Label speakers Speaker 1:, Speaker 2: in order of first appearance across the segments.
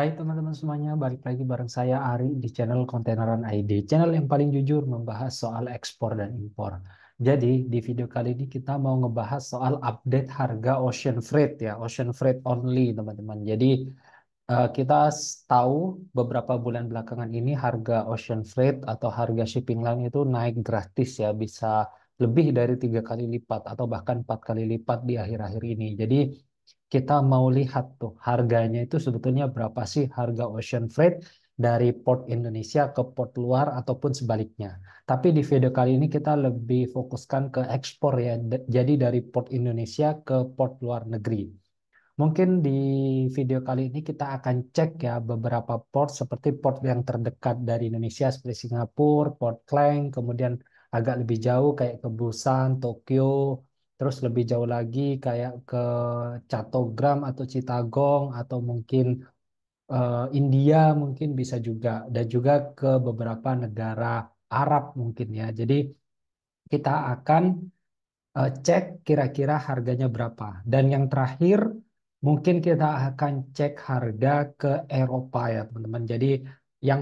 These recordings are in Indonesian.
Speaker 1: Hai teman-teman semuanya, balik lagi bareng saya Ari di channel Kontaineran ID, channel yang paling jujur membahas soal ekspor dan impor. Jadi di video kali ini kita mau ngebahas soal update harga ocean freight ya, ocean freight only teman-teman. Jadi eh, kita tahu beberapa bulan belakangan ini harga ocean freight atau harga shipping line itu naik gratis ya, bisa lebih dari tiga kali lipat atau bahkan empat kali lipat di akhir-akhir ini. Jadi kita mau lihat tuh harganya itu sebetulnya berapa sih harga ocean freight dari port Indonesia ke port luar ataupun sebaliknya. Tapi di video kali ini kita lebih fokuskan ke ekspor ya, jadi dari port Indonesia ke port luar negeri. Mungkin di video kali ini kita akan cek ya beberapa port seperti port yang terdekat dari Indonesia seperti Singapura, Port Klang, kemudian agak lebih jauh kayak ke Busan, Tokyo, terus lebih jauh lagi kayak ke Catogram atau Citagong atau mungkin uh, India mungkin bisa juga dan juga ke beberapa negara Arab mungkin ya. Jadi kita akan uh, cek kira-kira harganya berapa. Dan yang terakhir mungkin kita akan cek harga ke Eropa ya teman-teman. Jadi yang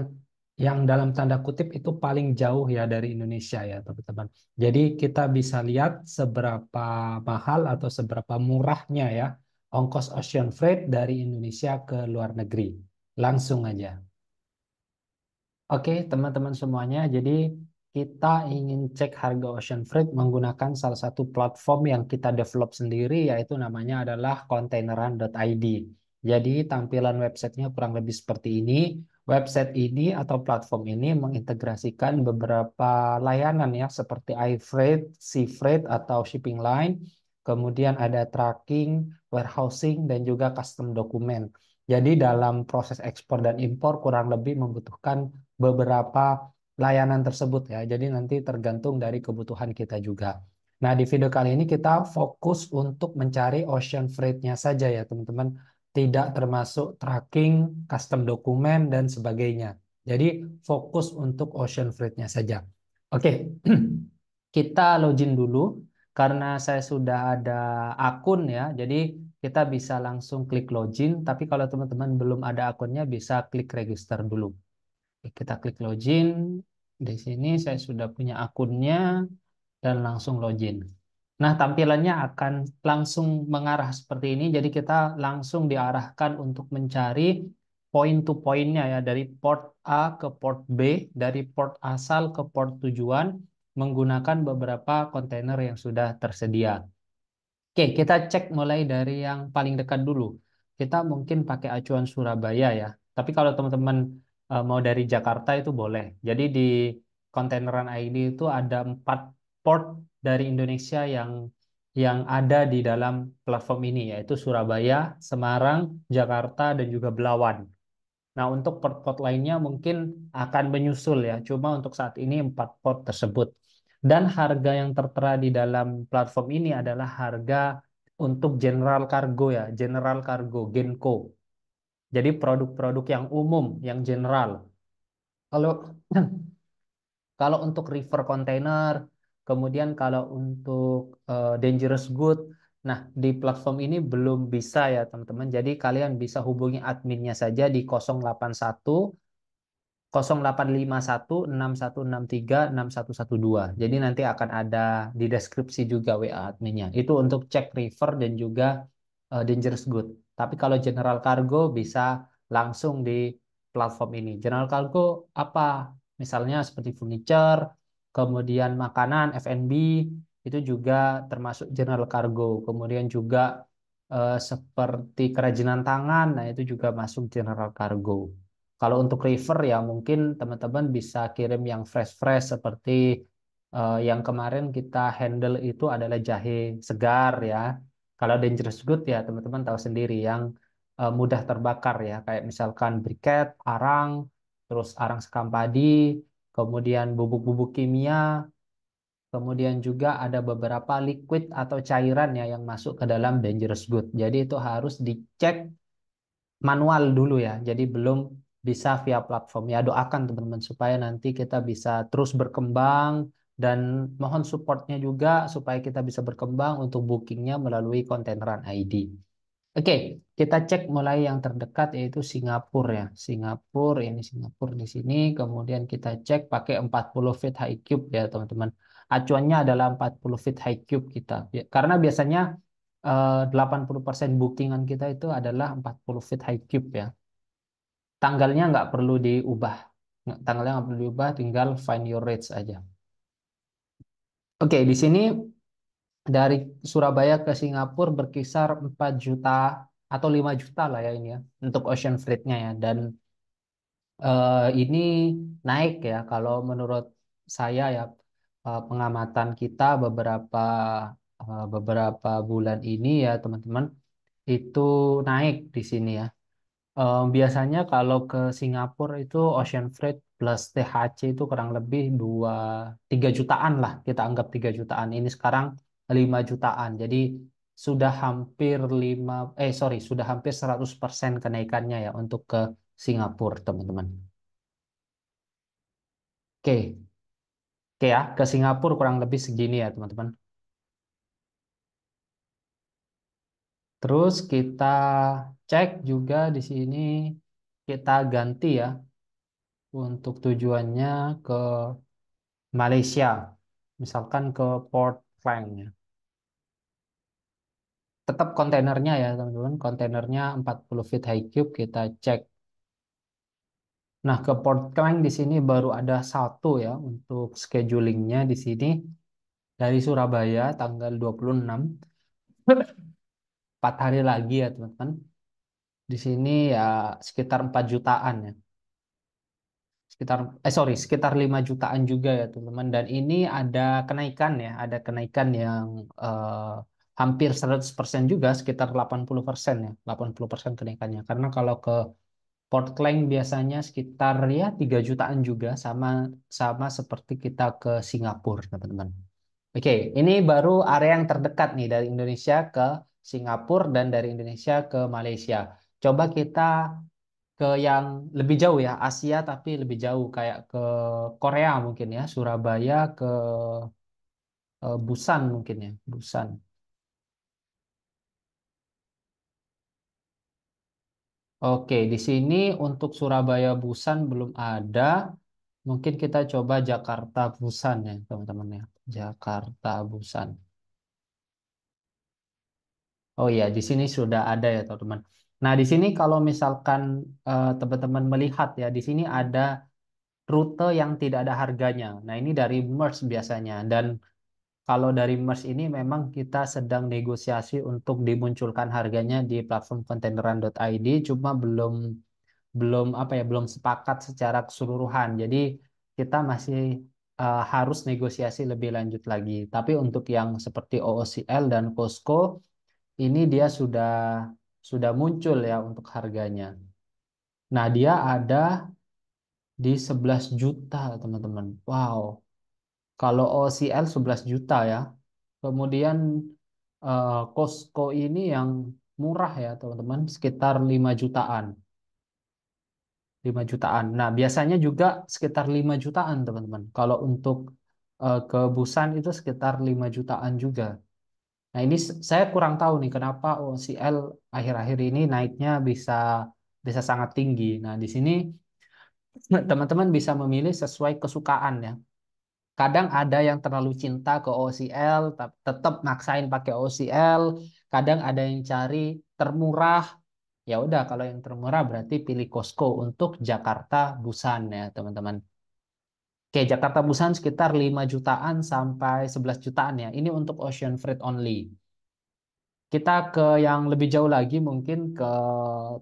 Speaker 1: yang dalam tanda kutip itu paling jauh ya dari Indonesia ya teman-teman. Jadi kita bisa lihat seberapa mahal atau seberapa murahnya ya ongkos ocean freight dari Indonesia ke luar negeri. Langsung aja. Oke teman-teman semuanya, jadi kita ingin cek harga ocean freight menggunakan salah satu platform yang kita develop sendiri yaitu namanya adalah containeran.id. Jadi tampilan websitenya kurang lebih seperti ini website ini atau platform ini mengintegrasikan beberapa layanan ya seperti iFreight, freight atau shipping line, kemudian ada tracking, warehousing dan juga custom dokumen. Jadi dalam proses ekspor dan impor kurang lebih membutuhkan beberapa layanan tersebut ya. Jadi nanti tergantung dari kebutuhan kita juga. Nah, di video kali ini kita fokus untuk mencari ocean freight-nya saja ya, teman-teman tidak termasuk tracking, custom dokumen, dan sebagainya. Jadi fokus untuk ocean freight-nya saja. Oke, kita login dulu karena saya sudah ada akun ya. Jadi kita bisa langsung klik login. Tapi kalau teman-teman belum ada akunnya bisa klik register dulu. Kita klik login. Di sini saya sudah punya akunnya dan langsung login. Nah, tampilannya akan langsung mengarah seperti ini. Jadi kita langsung diarahkan untuk mencari point to pointnya ya dari port A ke port B, dari port asal ke port tujuan menggunakan beberapa kontainer yang sudah tersedia. Oke, kita cek mulai dari yang paling dekat dulu. Kita mungkin pakai acuan Surabaya ya. Tapi kalau teman-teman e, mau dari Jakarta itu boleh. Jadi di kontaineran ID itu ada empat port dari Indonesia yang yang ada di dalam platform ini yaitu Surabaya, Semarang, Jakarta dan juga Belawan. Nah, untuk port-port lainnya mungkin akan menyusul ya. Cuma untuk saat ini empat port tersebut. Dan harga yang tertera di dalam platform ini adalah harga untuk general cargo ya, general cargo Genco. Jadi produk-produk yang umum, yang general. Kalau kalau untuk river container, Kemudian kalau untuk uh, dangerous good, nah di platform ini belum bisa ya teman-teman. Jadi kalian bisa hubungi adminnya saja di 081 0851 6163 6112. Jadi nanti akan ada di deskripsi juga WA adminnya. Itu untuk cek river dan juga uh, dangerous good. Tapi kalau general cargo bisa langsung di platform ini. General cargo apa? Misalnya seperti furniture, kemudian makanan F&B itu juga termasuk general cargo, kemudian juga eh, seperti kerajinan tangan, nah itu juga masuk general cargo. Kalau untuk river ya mungkin teman-teman bisa kirim yang fresh-fresh seperti eh, yang kemarin kita handle itu adalah jahe segar ya. Kalau dangerous good ya teman-teman tahu sendiri yang eh, mudah terbakar ya, kayak misalkan briket, arang, terus arang sekam padi, kemudian bubuk-bubuk kimia, kemudian juga ada beberapa liquid atau cairan ya yang masuk ke dalam dangerous good. Jadi itu harus dicek manual dulu ya. Jadi belum bisa via platform. Ya doakan teman-teman supaya nanti kita bisa terus berkembang dan mohon supportnya juga supaya kita bisa berkembang untuk bookingnya melalui konten run ID. Oke, kita cek mulai yang terdekat yaitu Singapura ya. Singapura ini Singapura di sini, kemudian kita cek pakai 40 feet high cube ya, teman-teman. Acuannya adalah 40 feet high cube kita. Ya, karena biasanya 80% eh, bookingan kita itu adalah 40 feet high cube ya. Tanggalnya nggak perlu diubah. Tanggalnya nggak perlu diubah, tinggal find your rates aja. Oke, di sini dari Surabaya ke Singapura berkisar 4 juta atau 5 juta lah ya ini ya untuk ocean freight-nya ya dan uh, ini naik ya kalau menurut saya ya uh, pengamatan kita beberapa uh, beberapa bulan ini ya teman-teman itu naik di sini ya. Uh, biasanya kalau ke Singapura itu ocean freight plus THC itu kurang lebih 2 3 jutaan lah kita anggap 3 jutaan. Ini sekarang 5 jutaan. Jadi sudah hampir 5 eh sorry, sudah hampir 100% kenaikannya ya untuk ke Singapura, teman-teman. Oke. Oke ya, ke Singapura kurang lebih segini ya, teman-teman. Terus kita cek juga di sini kita ganti ya untuk tujuannya ke Malaysia. Misalkan ke Port Klang ya tetap kontainernya ya teman-teman kontainernya 40 feet high cube kita cek nah ke port crank di sini baru ada satu ya untuk schedulingnya di sini dari Surabaya tanggal 26 empat hari lagi ya teman-teman di sini ya sekitar 4 jutaan ya sekitar eh sorry sekitar 5 jutaan juga ya teman-teman dan ini ada kenaikan ya ada kenaikan yang eh, hampir 100% juga sekitar 80% ya, 80% kenaikannya. Karena kalau ke port Klang biasanya sekitar ya 3 jutaan juga sama sama seperti kita ke Singapura, teman-teman. Oke, ini baru area yang terdekat nih dari Indonesia ke Singapura dan dari Indonesia ke Malaysia. Coba kita ke yang lebih jauh ya, Asia tapi lebih jauh kayak ke Korea mungkin ya, Surabaya ke eh, Busan mungkin ya, Busan. Oke, di sini untuk Surabaya Busan belum ada. Mungkin kita coba Jakarta Busan ya, teman-teman ya. Jakarta Busan. Oh iya, di sini sudah ada ya, teman-teman. Nah, di sini kalau misalkan eh, teman-teman eh, melihat ya, di sini ada rute yang tidak ada harganya. Nah, ini dari MERS biasanya dan kalau dari MERS ini memang kita sedang negosiasi untuk dimunculkan harganya di platform kontaineran.id cuma belum belum apa ya belum sepakat secara keseluruhan. Jadi kita masih uh, harus negosiasi lebih lanjut lagi. Tapi untuk yang seperti OOCL dan Costco ini dia sudah sudah muncul ya untuk harganya. Nah, dia ada di 11 juta, teman-teman. Wow. Kalau OCL 11 juta ya. Kemudian uh, Costco ini yang murah ya teman-teman, sekitar 5 jutaan. 5 jutaan. Nah, biasanya juga sekitar 5 jutaan teman-teman. Kalau untuk uh, eh, ke Busan itu sekitar 5 jutaan juga. Nah, ini saya kurang tahu nih kenapa OCL akhir-akhir ini naiknya bisa bisa sangat tinggi. Nah, di sini teman-teman bisa memilih sesuai kesukaan ya kadang ada yang terlalu cinta ke OCL tetap maksain pakai OCL kadang ada yang cari termurah ya udah kalau yang termurah berarti pilih Costco untuk Jakarta Busan ya teman-teman Oke Jakarta Busan sekitar 5 jutaan sampai 11 jutaan ya ini untuk ocean freight only kita ke yang lebih jauh lagi mungkin ke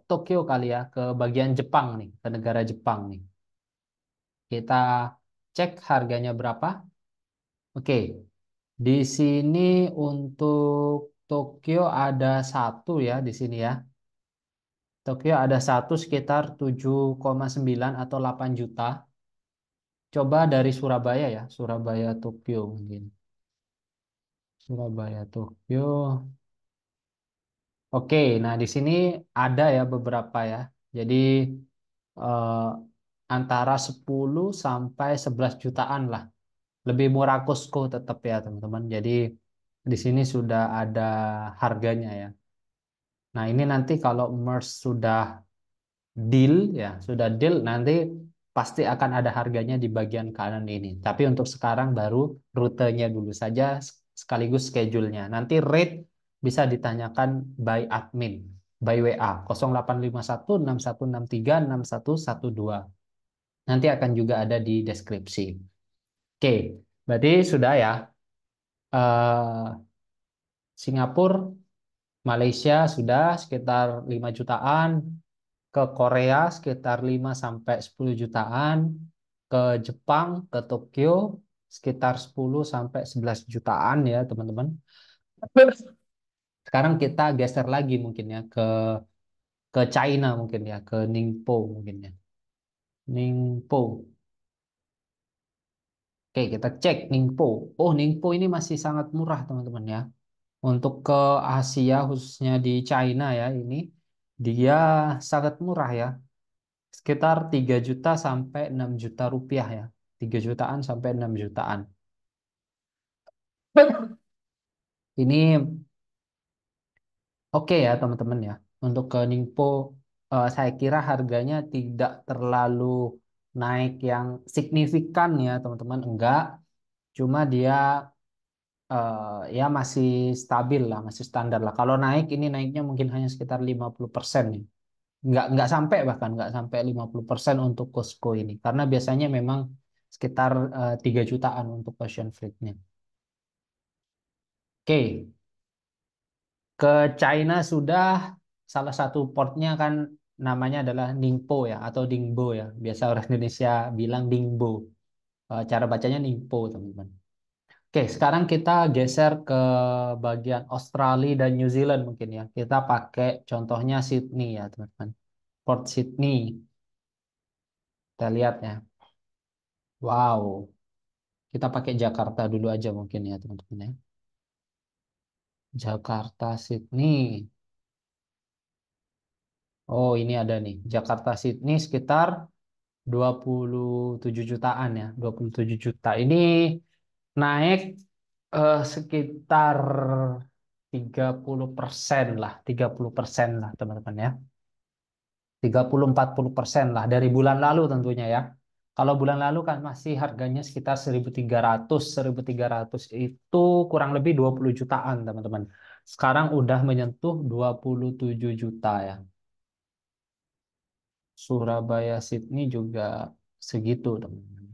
Speaker 1: Tokyo kali ya ke bagian Jepang nih ke negara Jepang nih kita Cek harganya berapa. Oke, di sini untuk Tokyo ada satu ya di sini ya. Tokyo ada satu sekitar 7,9 atau 8 juta. Coba dari Surabaya ya, Surabaya Tokyo mungkin. Surabaya Tokyo. Oke, nah di sini ada ya beberapa ya. Jadi eh, antara 10 sampai 11 jutaan lah. Lebih murah Costco tetap ya teman-teman. Jadi di sini sudah ada harganya ya. Nah ini nanti kalau merge sudah deal ya, sudah deal nanti pasti akan ada harganya di bagian kanan ini. Tapi untuk sekarang baru rutenya dulu saja sekaligus schedule-nya. Nanti rate bisa ditanyakan by admin by WA 0851 6163 6112. Nanti akan juga ada di deskripsi. Oke, berarti sudah ya. Uh, Singapura, Malaysia sudah sekitar 5 jutaan, ke Korea sekitar 5 sampai 10 jutaan, ke Jepang, ke Tokyo sekitar 10 sampai 11 jutaan ya, teman-teman. Sekarang kita geser lagi mungkin ya ke ke China mungkin ya, ke Ningpo mungkin ya. Ningpo. Oke, kita cek Ningpo. Oh, Ningpo ini masih sangat murah, teman-teman ya. Untuk ke Asia, khususnya di China ya, ini dia sangat murah ya. Sekitar 3 juta sampai 6 juta rupiah ya. 3 jutaan sampai 6 jutaan. Ini oke okay ya, teman-teman ya. Untuk ke Ningpo uh, saya kira harganya tidak terlalu naik yang signifikan ya teman-teman enggak cuma dia uh, ya masih stabil lah masih standar lah kalau naik ini naiknya mungkin hanya sekitar 50% nih Enggak, enggak sampai bahkan enggak sampai 50% untuk Costco ini karena biasanya memang sekitar uh, eh, 3 jutaan untuk passion fruitnya oke okay. ke China sudah salah satu portnya kan namanya adalah Ningpo ya atau Dingbo ya. Biasa orang Indonesia bilang Dingbo. Eh, cara bacanya Ningpo, teman-teman. Oke, sekarang kita geser ke bagian Australia dan New Zealand mungkin ya. Kita pakai contohnya Sydney ya, teman-teman. Port Sydney. Kita lihat ya. Wow. Kita pakai Jakarta dulu aja mungkin ya, teman-teman ya. Jakarta, Sydney. Oh, ini ada nih. Jakarta Sydney sekitar 27 jutaan ya. 27 juta. Ini naik eh, sekitar 30% lah, 30% lah teman-teman ya. 30-40% lah dari bulan lalu tentunya ya. Kalau bulan lalu kan masih harganya sekitar 1.300, 1.300 itu kurang lebih 20 jutaan teman-teman. Sekarang udah menyentuh 27 juta ya. Surabaya Sydney juga segitu teman-teman.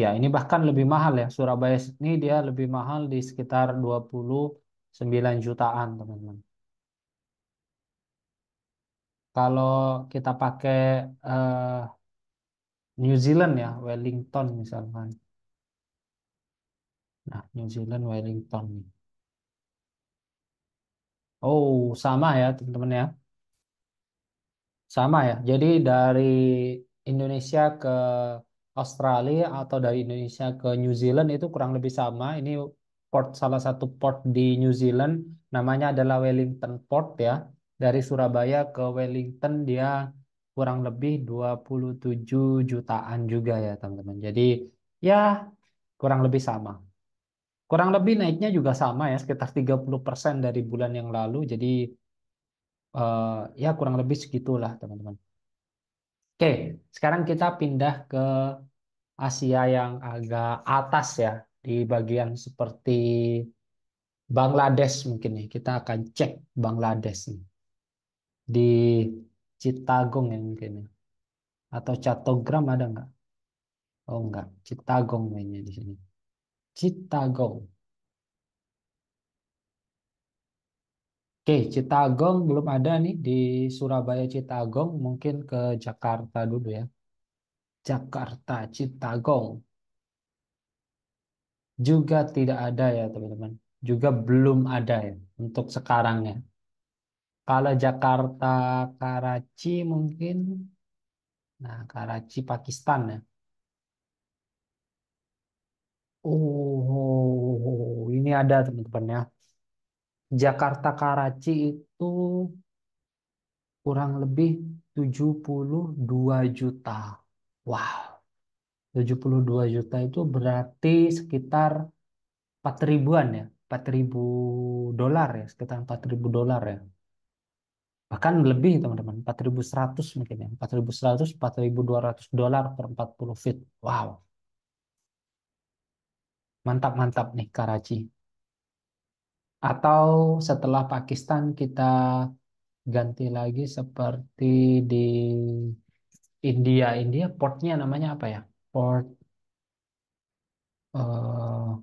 Speaker 1: Ya, ini bahkan lebih mahal ya. Surabaya Sydney dia lebih mahal di sekitar 29 jutaan, teman-teman. Kalau kita pakai uh, New Zealand ya, Wellington misalkan. Nah, New Zealand Wellington nih. Oh, sama ya, teman-teman ya. Sama ya. Jadi dari Indonesia ke Australia atau dari Indonesia ke New Zealand itu kurang lebih sama. Ini port salah satu port di New Zealand namanya adalah Wellington Port ya. Dari Surabaya ke Wellington dia kurang lebih 27 jutaan juga ya, teman-teman. Jadi ya kurang lebih sama. Kurang lebih naiknya juga sama ya, sekitar 30% dari bulan yang lalu. Jadi uh, ya kurang lebih segitulah teman-teman. Oke, sekarang kita pindah ke Asia yang agak atas ya di bagian seperti Bangladesh mungkin nih. Kita akan cek Bangladesh nih. Di Citagong ya mungkin nih. Ya. Atau Catogram ada nggak? Oh nggak, Citagong mainnya di sini. Citagong. Oke, Citagong belum ada nih di Surabaya Citagong, mungkin ke Jakarta dulu ya. Jakarta Citagong juga tidak ada ya teman-teman. Juga belum ada ya untuk sekarang ya. Kalau Jakarta Karachi mungkin, nah Karachi Pakistan ya. Oh, ini ada teman-teman ya. Jakarta Karachi itu kurang lebih 72 juta. Wow. 72 juta itu berarti sekitar 4 ribuan ya. 4 ribu dolar ya. Sekitar 4 ribu dolar ya. Bahkan lebih teman-teman. 4.100 mungkin ya. 4.100, 4.200 dolar per 40 feet. Wow. Mantap-mantap nih Karachi. Atau setelah Pakistan kita ganti lagi seperti di India. India portnya namanya apa ya? Port uh,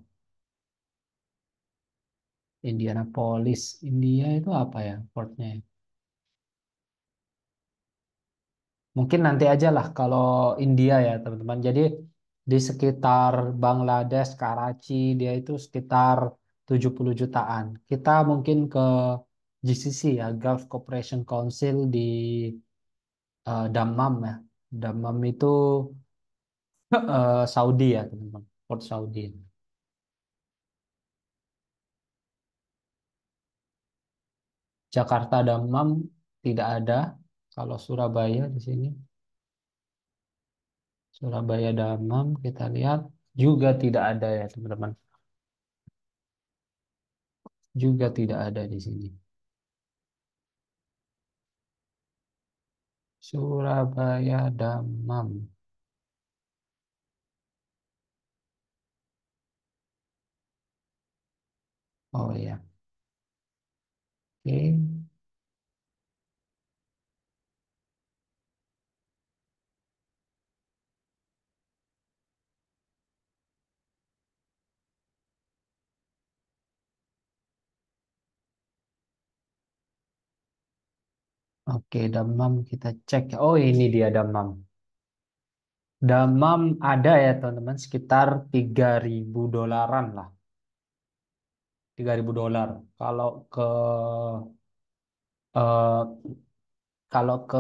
Speaker 1: Indianapolis. India itu apa ya portnya Mungkin nanti aja lah kalau India ya teman-teman. Jadi di sekitar Bangladesh, Karachi, dia itu sekitar 70 jutaan. Kita mungkin ke GCC ya, Gulf Cooperation Council di uh, eh, Dammam ya. Dammam itu uh, Saudi ya, teman-teman. Port Saudi. Jakarta Dammam tidak ada. Kalau Surabaya di sini. Surabaya Dammam kita lihat juga tidak ada ya, teman-teman juga tidak ada di sini. Surabaya Damam. Oh ya. Oke. Okay. Oke, damam kita cek. Oh, ini dia damam. Damam ada ya, teman-teman, sekitar 3000 dolaran lah. 3000 dolar. Kalau ke uh, kalau ke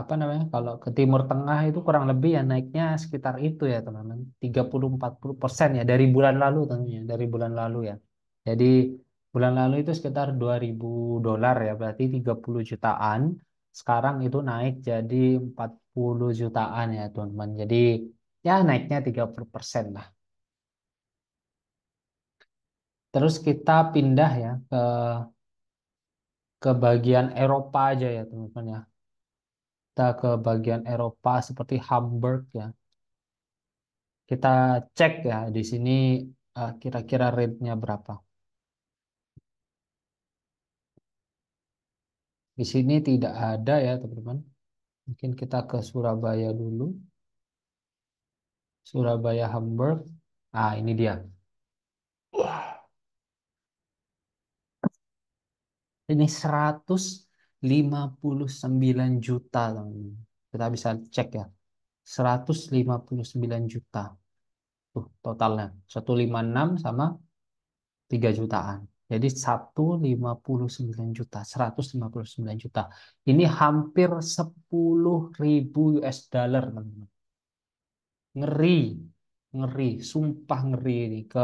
Speaker 1: apa namanya? Kalau ke Timur Tengah itu kurang lebih ya naiknya sekitar itu ya, teman-teman. 30-40% ya dari bulan lalu tentunya, dari bulan lalu ya. Jadi bulan lalu itu sekitar 2000 dolar ya, berarti 30 jutaan. Sekarang itu naik jadi 40 jutaan ya teman-teman. Jadi ya naiknya 30 persen lah. Terus kita pindah ya ke ke bagian Eropa aja ya teman-teman ya. Kita ke bagian Eropa seperti Hamburg ya. Kita cek ya di sini eh, kira-kira rate-nya berapa. Di sini tidak ada ya teman-teman. Mungkin kita ke Surabaya dulu. Surabaya Hamburg. Ah ini dia. Ini 159 juta teman-teman. Kita bisa cek ya. 159 juta. Tuh totalnya. 156 sama 3 jutaan. Jadi 159 juta, 159 juta. Ini hampir 10 ribu US dollar, teman-teman. Ngeri, ngeri, sumpah ngeri ini. Ke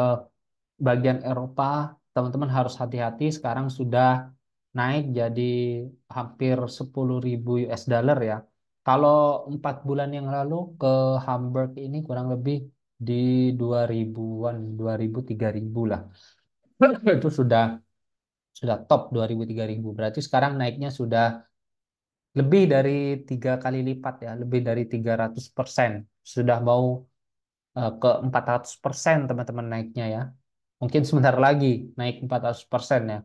Speaker 1: bagian Eropa, teman-teman harus hati-hati. Sekarang sudah naik jadi hampir 10 ribu US dollar ya. Kalau empat bulan yang lalu ke Hamburg ini kurang lebih di 2000-an, 2000, 3000 lah. itu sudah sudah top 2000 3000. Berarti sekarang naiknya sudah lebih dari tiga kali lipat ya, lebih dari 300%. Sudah mau uh, ke 400% teman-teman naiknya ya. Mungkin sebentar lagi naik 400% ya.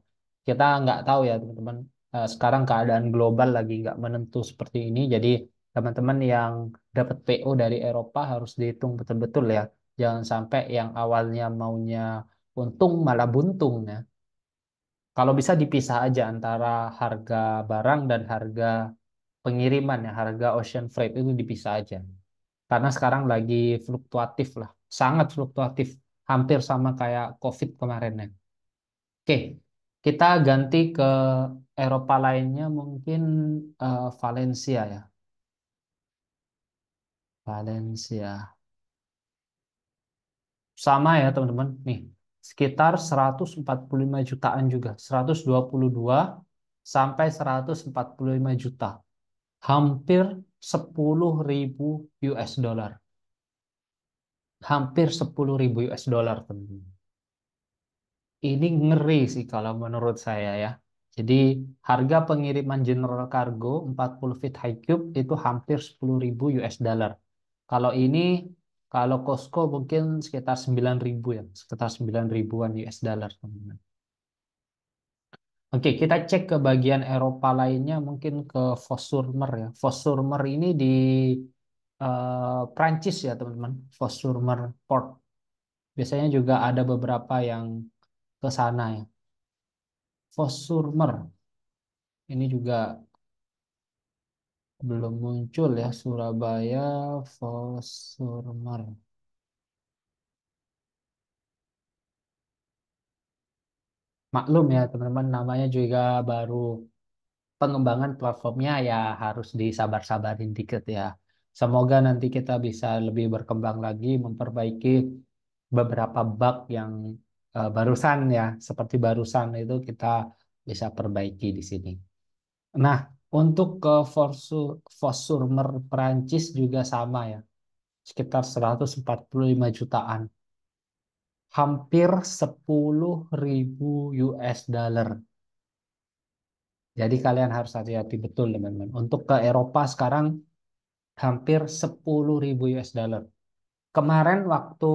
Speaker 1: Kita nggak tahu ya teman-teman. Eh, sekarang keadaan global lagi nggak menentu seperti ini. Jadi teman-teman yang dapat PO dari Eropa harus dihitung betul-betul ya. Jangan sampai yang awalnya maunya untung malah buntung ya. Kalau bisa dipisah aja antara harga barang dan harga pengiriman ya, harga ocean freight itu dipisah aja. Karena sekarang lagi fluktuatif lah, sangat fluktuatif, hampir sama kayak COVID kemarin ya. Oke, kita ganti ke Eropa lainnya mungkin uh, Valencia ya. Valencia. Sama ya teman-teman, nih sekitar 145 jutaan juga, 122 sampai 145 juta. Hampir 10.000 ribu US dollar. Hampir 10 US dollar, teman-teman. Ini ngeri sih kalau menurut saya ya. Jadi harga pengiriman general cargo 40 feet high cube itu hampir 10.000 ribu US dollar. Kalau ini kalau Costco mungkin sekitar 9.000 ya, sekitar 9 ribuan US dollar, teman-teman. Oke, kita cek ke bagian Eropa lainnya, mungkin ke Fosurmer ya. Fosurmer ini di uh, Prancis ya, teman-teman. Fosurmer Port. Biasanya juga ada beberapa yang ke sana ya. Fosurmer Ini juga belum muncul ya Surabaya Fosurmer. Maklum ya teman-teman namanya juga baru pengembangan platformnya ya harus disabar-sabarin dikit ya. Semoga nanti kita bisa lebih berkembang lagi memperbaiki beberapa bug yang eh, barusan ya seperti barusan itu kita bisa perbaiki di sini. Nah, untuk ke Fosurmer Perancis juga sama ya, sekitar 145 jutaan. Hampir 10 ribu US dollar. Jadi kalian harus hati-hati betul teman-teman. Untuk ke Eropa sekarang hampir 10 ribu US dollar. Kemarin waktu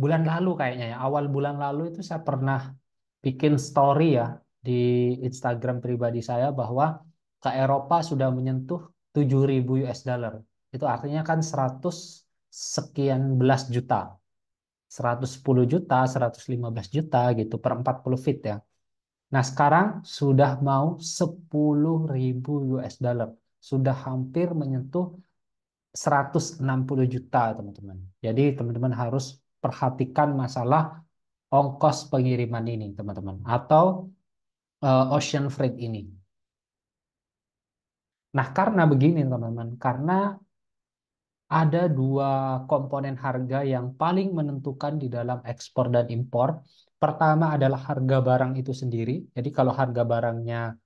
Speaker 1: bulan lalu kayaknya ya, awal bulan lalu itu saya pernah bikin story ya di Instagram pribadi saya bahwa ke Eropa sudah menyentuh 7.000 US dollar. Itu artinya kan 100 sekian belas juta. 110 juta, 115 juta gitu per 40 feet ya. Nah, sekarang sudah mau 10.000 US dollar. Sudah hampir menyentuh 160 juta, teman-teman. Jadi, teman-teman harus perhatikan masalah ongkos pengiriman ini, teman-teman. Atau uh, ocean freight ini. Nah, karena begini teman-teman, karena ada dua komponen harga yang paling menentukan di dalam ekspor dan impor. Pertama adalah harga barang itu sendiri. Jadi kalau harga barangnya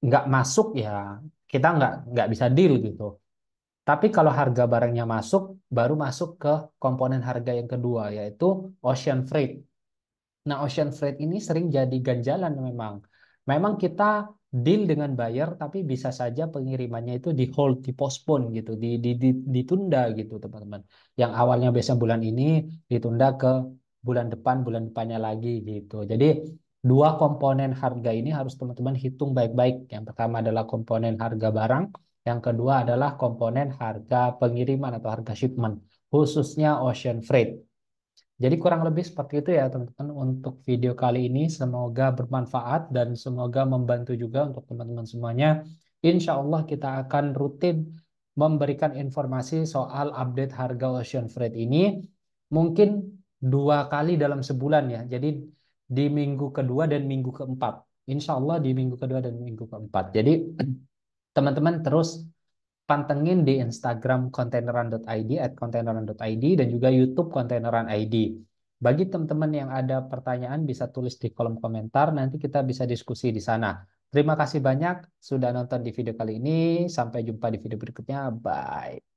Speaker 1: nggak masuk ya kita nggak nggak bisa deal gitu. Tapi kalau harga barangnya masuk, baru masuk ke komponen harga yang kedua, yaitu ocean freight. Nah, ocean freight ini sering jadi ganjalan memang. Memang kita deal dengan buyer tapi bisa saja pengirimannya itu di hold, di postpone gitu, di, di, di ditunda gitu teman-teman. Yang awalnya biasanya bulan ini ditunda ke bulan depan, bulan depannya lagi gitu. Jadi dua komponen harga ini harus teman-teman hitung baik-baik. Yang pertama adalah komponen harga barang, yang kedua adalah komponen harga pengiriman atau harga shipment, khususnya ocean freight. Jadi kurang lebih seperti itu ya teman-teman untuk video kali ini. Semoga bermanfaat dan semoga membantu juga untuk teman-teman semuanya. Insya Allah kita akan rutin memberikan informasi soal update harga ocean freight ini. Mungkin dua kali dalam sebulan ya. Jadi di minggu kedua dan minggu keempat. Insya Allah di minggu kedua dan minggu keempat. Jadi teman-teman terus pantengin di Instagram kontaineran.id at kontaineran.id dan juga YouTube kontaineran ID. Bagi teman-teman yang ada pertanyaan bisa tulis di kolom komentar, nanti kita bisa diskusi di sana. Terima kasih banyak sudah nonton di video kali ini. Sampai jumpa di video berikutnya. Bye.